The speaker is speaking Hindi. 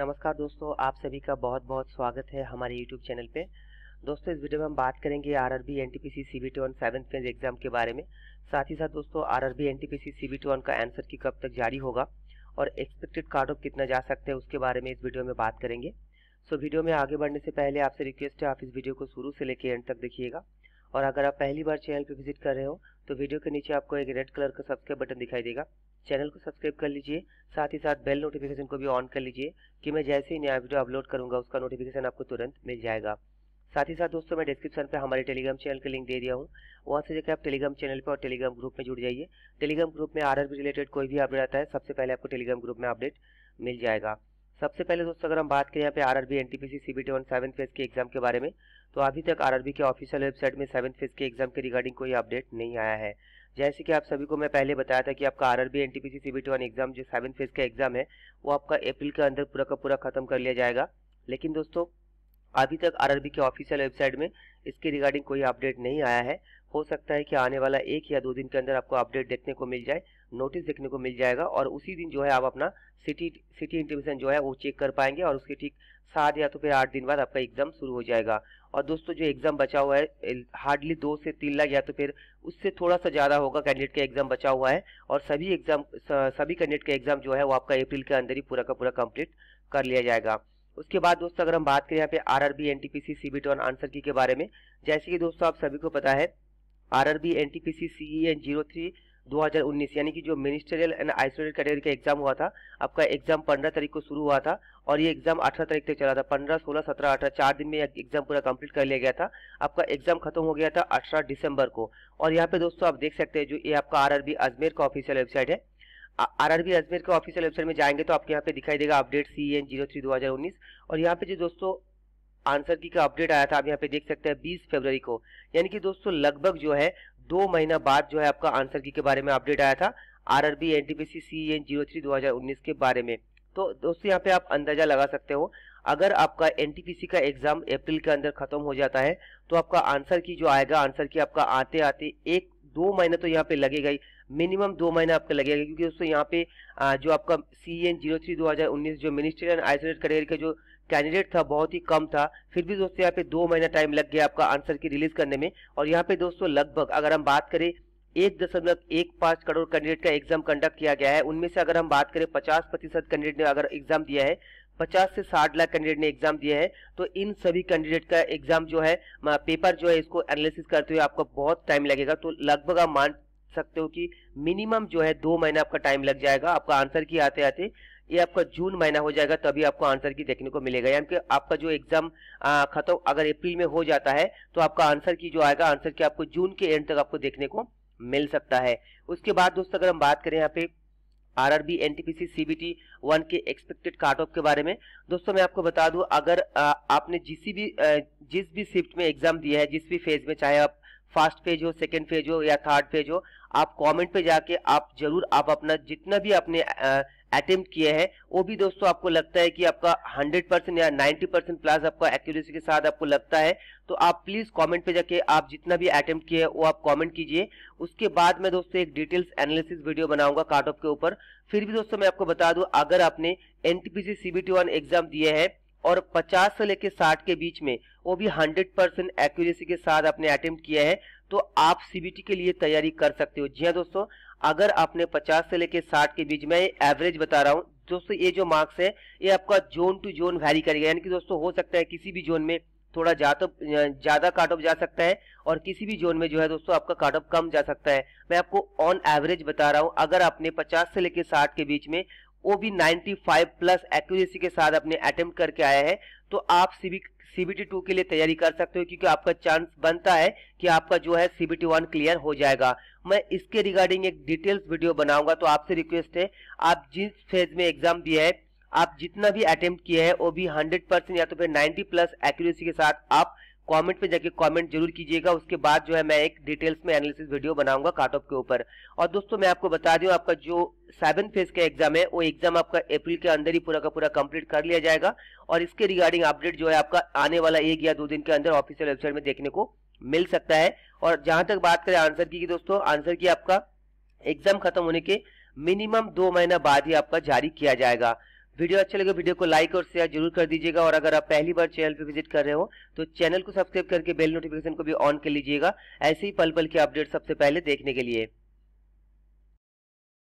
नमस्कार दोस्तों आप सभी का बहुत बहुत स्वागत है हमारे यूट्यूब चैनल पे दोस्तों इस वीडियो में हम बात करेंगे R R B N T P C C B T one seven phase exam के बारे में साथ ही साथ दोस्तों R R B N T P C C B T one का आंसर की कब तक जारी होगा और एक्सपेक्टेड कार्ड ऑफ कितना जा सकते हैं उसके बारे में इस वीडियो में बात करेंगे सो वीडियो में आगे बढ़ने से पहले आपसे रिक्वेस्ट है आप इस वीडियो को शुरू से लेकर एंड तक देखिएगा और अगर आप पहली बार चैनल पर विजिट कर रहे हो तो वीडियो के नीचे आपको एक रेड कलर का सब्सक्राइब बटन दिखाई देगा चैनल को सब्सक्राइब कर लीजिए साथ ही साथ बेल नोटिफिकेशन को भी ऑन कर लीजिए कि मैं जैसे ही नया वीडियो अपलोड करूंगा उसका नोटिफिकेशन आपको तुरंत मिल जाएगा साथ ही साथ दोस्तों मैं डिस्क्रिप्शन पर हमारे टेलीग्राम चैनल का लिंक दे दिया हूँ वहाँ से जाकर आप टेलीग्राम चैनल पर और टेलीग्राम ग्रुप में जुड़ जाइए टेलीग्राम ग्रुप में आर रिलेटेड कोई भी अपडेट आता है सबसे पहले आपको टेलीग्राम ग्रुप में अपडेट मिल जाएगा सबसे पहले दोस्तों अगर हम बात करें यहाँ पे R R B N T P C C B T one seven phase के एग्जाम के बारे में तो अभी तक आर के ऑफिशियल वेबसाइट में सेवन फेज के एग्जाम के रिगार्डिंग कोई अपडेट नहीं आया है जैसे कि आप सभी को मैं पहले बताया था कि आपका R R N T P C C B T one exam जो सेवन फेज का एग्जाम है वो आपका अप्रैल के अंदर पूरा का पूरा खत्म कर लिया जाएगा लेकिन दोस्तों अभी तक आर के ऑफिशियल वेबसाइट में इसके रिगार्डिंग कोई अपडेट नहीं आया है हो सकता है कि आने वाला एक या दो दिन के अंदर आपको अपडेट देखने को मिल जाए नोटिस देखने को मिल जाएगा और उसी दिन जो है आप अपना सिटी सिटी इंटरमिशन जो है वो चेक कर पाएंगे और उसके ठीक सात या तो फिर आठ दिन बाद आपका एग्जाम शुरू हो जाएगा और दोस्तों जो एग्जाम बचा हुआ है हार्डली दो से तीन लाख या तो फिर उससे थोड़ा सा ज़्यादा होगा कैंडिडेट का एग्जाम बचा हुआ है और सभी एग्जाम सभी कैंडिडेट का एग्जाम जो है वो आपका अप्रैल के अंदर ही पूरा का पूरा कम्प्लीट कर लिया जाएगा उसके बाद दोस्तों अगर हम बात करें यहाँ पे R R B N T P C C B टॉन आंसर की के बारे में जैसे कि दोस्तों आप सभी को पता है R R B N T P C C E N zero three 2019 यानी कि जो मिनिस्ट्रियल एंड आइसोलेटेड कैटेगरी का एग्जाम हुआ था आपका एग्जाम 15 तारीख को शुरू हुआ था और ये एग्जाम 18 तारीख तक चला था 15, 16, 17, 18 चार दिन में एग्जाम पूरा कंप्लीट कर लिया गया था आपका एग्जाम खत्म हो गया था अठारह दिसंबर को और यहाँ पे दोस्तों आप देख सकते हैं जो ये आपका आरआरबी अजमेर का ऑफिशियल वेबसाइट है आरआरबी अजमेर के ऑफिशियल वेबसाइट में जाएंगे तो आपके यहाँ पे दिखाई देगा update C N zero three दो हजार उन्नीस और यहाँ पे जो दोस्तों आंसर की का अपडेट आया था आप यहाँ पे देख सकते हैं 20 फरवरी को यानी कि दोस्तों लगभग जो है दो महीना बाद जो है आपका आंसर की के बारे में अपडेट आया था R R B N T P C N zero three दो हजार उन्नीस के बारे में तो दोस्तों यहाँ पे आप अंदाजा लगा सकते हो अगर आपका एन का एग्जाम अप्रैल के अंदर खत्म हो जाता है तो आपका आंसर की जो आएगा आंसर की आपका आते आते एक दो महीना तो यहाँ पे लगेगा ही मिनिमम दो महीना आपका लगेगा क्योंकि दोस्तों यहाँ पे जो आपका सी एन जीरो थ्री दो हजार उन्नीस जो मिनिस्ट्री एंड आइसोलेट करियर का जो कैंडिडेट था बहुत ही कम था फिर भी दोस्तों यहाँ पे दो महीना टाइम लग गया आपका आंसर की रिलीज करने में और यहाँ पे दोस्तों लगभग अगर हम बात करें एक दशमलव एक पांच करोड़ कैंडिडेट का एग्जाम कंडक्ट किया गया है उनमें से अगर हम बात करें पचास प्रतिशत कैंडिडेट ने अगर एग्जाम दिया है पचास से साठ लाख कैंडिडेट ने एग्जाम दिया है तो इन सभी कैंडिडेट का एग्जाम जो है पेपर जो है इसको एनालिसिस करते हुए आपको बहुत टाइम लगेगा तो लगभग आप मान सकते हो कि मिनिमम जो है दो महीना आपका टाइम लग जाएगा आपका आंसर की आते आते ये आपका जून महीना हो जाएगा तभी आपको आंसर की देखने को मिलेगा यानी कि आपका जो एग्जाम खत्म अगर अप्रैल में हो जाता है तो आपका आंसर की जो आएगा आंसर की आपको जून के एंड तक आपको देखने को मिल सकता है उसके बाद दोस्तों अगर हम बात करें यहाँ पे R R B N T P C C B T one के एक्सपेक्टेड काट ऑफ के बारे में दोस्तों मैं आपको बता दूं अगर आ, आपने जिस भी जिस भी शिफ्ट में एग्जाम दिया है जिस भी फेज में चाहे आप फर्स्ट फेज हो सेकेंड फेज हो या थर्ड फेज हो आप कमेंट पे जाके आप जरूर आप अपना जितना भी आपने अटेम्प्ट किए हैं वो भी दोस्तों आपको लगता है कि आपका 100 परसेंट या 90 परसेंट प्लस आपका एक्यूरेसी के साथ आपको लगता है तो आप प्लीज कमेंट पे जाके आप जितना भी अटेम्प्ट किए वो आप कमेंट कीजिए उसके बाद मैं दोस्तों एक डिटेल्स एनालिसिस वीडियो बनाऊंगा कार्ट ऑफ के ऊपर फिर भी दोस्तों मैं आपको बता दू अगर आपने एनटीपीसी सीबीटी वन एग्जाम दिए है और पचास से लेकर साठ के बीच में वो भी 100 परसेंट एक्यूरेसी के साथ आपने अटेम्प्ट किया है तो आप सीबीटी के लिए तैयारी कर सकते हो जी हाँ दोस्तों अगर आपने 50 से लेकर 60 के बीच में एवरेज बता रहा हूँ दोस्तों ये जो मार्क्स है ये आपका जोन टू जोन वैरी करेगा यानी कि दोस्तों हो सकता है किसी भी जोन में थोड़ा ज़्यादा काट ऑफ जा सकता है और किसी भी जोन में जो है दोस्तों आपका काट ऑफ कम जा सकता है मैं आपको ऑन एवरेज बता रहा हूँ अगर आपने 50 से लेकर 60 के बीच में वो भी 95 प्लस एक्यूरेसी के साथ अपने अटेम्प्ट करके आया है तो आप सिविक सीबीटी टू के लिए तैयारी कर सकते हो क्योंकि आपका चांस बनता है कि आपका जो है सीबीटी वन क्लियर हो जाएगा मैं इसके रिगार्डिंग एक डिटेल्स वीडियो बनाऊंगा तो आपसे रिक्वेस्ट है आप जिस फेज में एग्जाम दिया है आप जितना भी अटेम्प्ट किया है वो भी 100 परसेंट या तो फिर 90 प्लस एक्यूरेसी के साथ आप कमेंट पे जाके कमेंट जरूर कीजिएगा उसके बाद जो है मैं एक डिटेल्स में एनालिसिस वीडियो बनाऊंगा काट ऑफ के ऊपर और दोस्तों मैं आपको बता दूं आपका जो सेवन फेज का एग्जाम है वो एग्जाम आपका अप्रैल के अंदर ही पूरा का पूरा कंप्लीट कर लिया जाएगा और इसके रिगार्डिंग अपडेट जो है आपका आने वाला एक या दो दिन के अंदर ऑफिशियल वेबसाइट में देखने को मिल सकता है और जहां तक बात करें आंसर की दोस्तों आंसर की आपका एग्जाम खत्म होने के मिनिमम दो महीना बाद ही आपका जारी किया जाएगा वीडियो अच्छा लगे वीडियो को लाइक और शेयर जरूर कर दीजिएगा और अगर आप पहली बार चैनल पर विजिट कर रहे हो तो चैनल को सब्सक्राइब करके बेल नोटिफिकेशन को भी ऑन कर लीजिएगा ऐसे ही पल पल के अपडेट सबसे पहले देखने के लिए